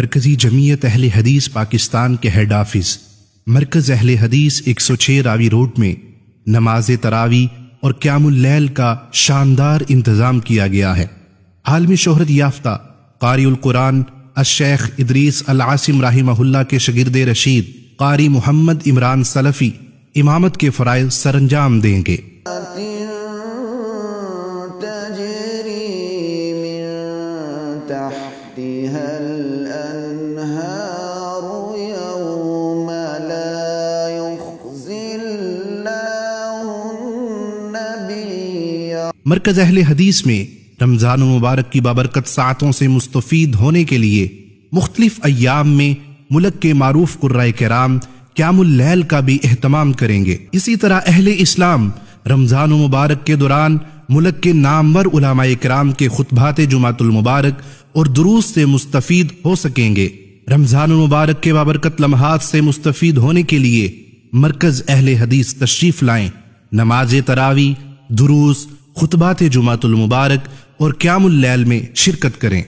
मरकज़ी जमीयत अहल हदीस पाकिस्तान के हेड ऑफिस मरकज़ अहल हदीस एक सौ छः रावी रोड में नमाज तरावी और क्यामुल्लैल का शानदार इंतज़ाम किया गया है हाल में शोहरत याफ्ता कुरान अशेख इदरीस अलासिम राहिमहुल्ला के शगिरद रशीद कारी मोहम्मद इमरान सलफ़ी इमामत के फ़रज़ सरंजाम देंगे تحتها मरकज अहल हदीस में रमज़ान मुबारक की बाबरकत सातों से मुस्तफ़ होने के लिए मुख्तलिफ अयाम में मुल्क के मारूफ कुर्राए कराम क्यामुल्लैल का भी अहतमाम करेंगे इसी तरह अहल इस्लाम रमज़ान मुबारक के दौरान मुल्क के नामवर उलामा कराम के खुतबात जुमातुलमबारक और दुरूस से मुस्तफ़ हो सकेंगे रमज़ान मुबारक के बाबरकत लम्हात से मुस्तफ़ होने के लिए मरकज़ अहल हदीस तशरीफ़ लाए नमाज तरावी दुरूस खुतबात जुमातुल मुबारक और क्यामुल लैल में शिरकत करें